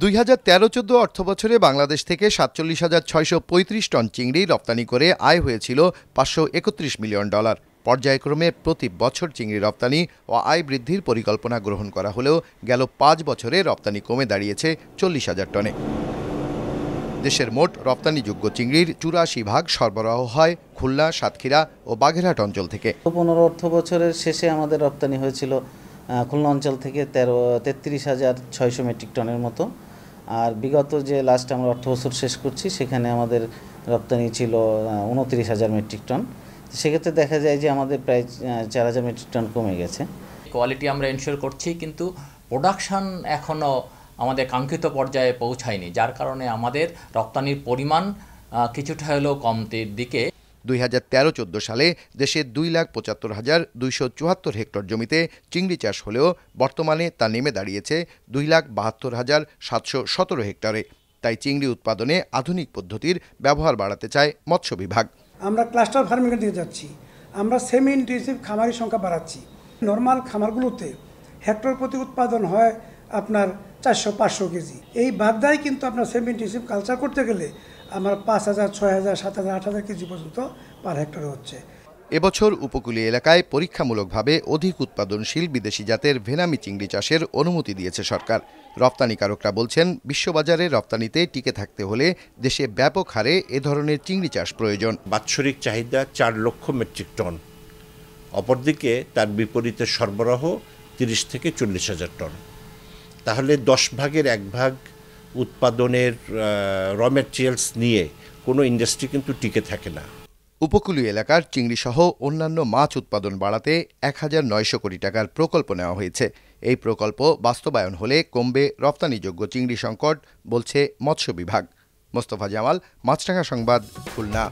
দুই হাজার তেরো চোদ্দ অর্থ বছরে বাংলাদেশ থেকে সাতচল্লিশ হাজার ছয়শো পঁয়ত্রিশ টন চিংড়ি রপ্তানি করে আয় হয়েছিল পাঁচশো একত্রিশ মিলিয়ন ডলার পর্যায়ক্রমে প্রতি বছর চিংড়ি রপ্তানি ও আয় বৃদ্ধির পরিকল্পনা গ্রহণ করা হলেও গেল পাঁচ বছরে রপ্তানি কমে দাঁড়িয়েছে চল্লিশ হাজার টনে দেশের মোট রপ্তানিযোগ্য চিংড়ির চুরাশি ভাগ সরবরাহ হয় খুলনা সাতক্ষীরা ও বাঘেরহাট অঞ্চল থেকে পনেরো অর্থ বছরের শেষে আমাদের রপ্তানি হয়েছিল খুলনা অঞ্চল থেকে তেরো তেত্রিশ হাজার ছয়শো মেট্রিক টনের মতো আর বিগত যে লাস্ট আমরা অর্থ বছর শেষ করছি সেখানে আমাদের রপ্তানি ছিল উনত্রিশ হাজার মেট্রিক টন সেক্ষেত্রে দেখা যায় যে আমাদের প্রায় চার হাজার মেট্রিক টন কমে গেছে কোয়ালিটি আমরা এনশিওর করছি কিন্তু প্রোডাকশান এখনও আমাদের কাঙ্ক্ষিত পর্যায়ে পৌঁছায়নি যার কারণে আমাদের রপ্তানির পরিমাণ কিছুটা হলেও কমতির দিকে দুই হাজার তেরো সালে দেশের দুই লাখ পঁচাত্তর হাজার দুইশো চুয়াত্তর হেক্টর জমিতে চিংড়ি চাষ হলেও বর্তমানে তা নেমে দাঁড়িয়েছে দুই লাখ বাহাত্তর হাজার সাতশো সতেরো হেক্টরে তাই চিংড়ি উৎপাদনে আধুনিক পদ্ধতির ব্যবহার বাড়াতে চায় মৎস্য বিভাগ আমরা ক্লাস্টার ফার্মিংয়ের দিকে যাচ্ছি আমরা সেমি ইন্টেন্সিভ খামারের সংখ্যা বাড়াচ্ছি নর্মাল খামারগুলোতে হেক্টর প্রতি উৎপাদন হয় আপনার চারশো পাঁচশো কেজি এই বাদ কিন্তু আপনার সেমি ইন্টেন্সিভ কালচার করতে গেলে আমার পাঁচ হাজার ছয় হাজার সাত হাজার আট হাজার কেজি পর্যন্ত পার হেক্টরে হচ্ছে এবছর উপকূলীয় এলাকায় পরীক্ষামূলকভাবে অধিক উৎপাদনশীল বিদেশি জাতের ভেনামি চিংড়ি চাষের অনুমতি দিয়েছে সরকার রপ্তানিকারকরা বলছেন বিশ্ববাজারে রপ্তানিতে টিকে থাকতে হলে দেশে ব্যাপক হারে এ ধরনের চিংড়ি চাষ প্রয়োজন বাৎসরিক চাহিদা চার লক্ষ মেট্রিক টন অপরদিকে তার বিপরীতে সরবরাহ তিরিশ থেকে চল্লিশ হাজার টন তাহলে দশ ভাগের এক ভাগ উৎপাদনের র ম্যাটেরিয়ালস নিয়ে কোনো ইন্ডাস্ট্রি কিন্তু টিকে থাকে না উপকূলীয় এলাকার চিংড়িসহ অন্যান্য মাছ উৎপাদন বাড়াতে এক হাজার নয়শো কোটি টাকার প্রকল্প নেওয়া হয়েছে এই প্রকল্প বাস্তবায়ন হলে কমবে রপ্তানিযোগ্য চিংড়ি সংকট বলছে মৎস্য বিভাগ মোস্তফা জামাল মাছরাঙা সংবাদ খুলনা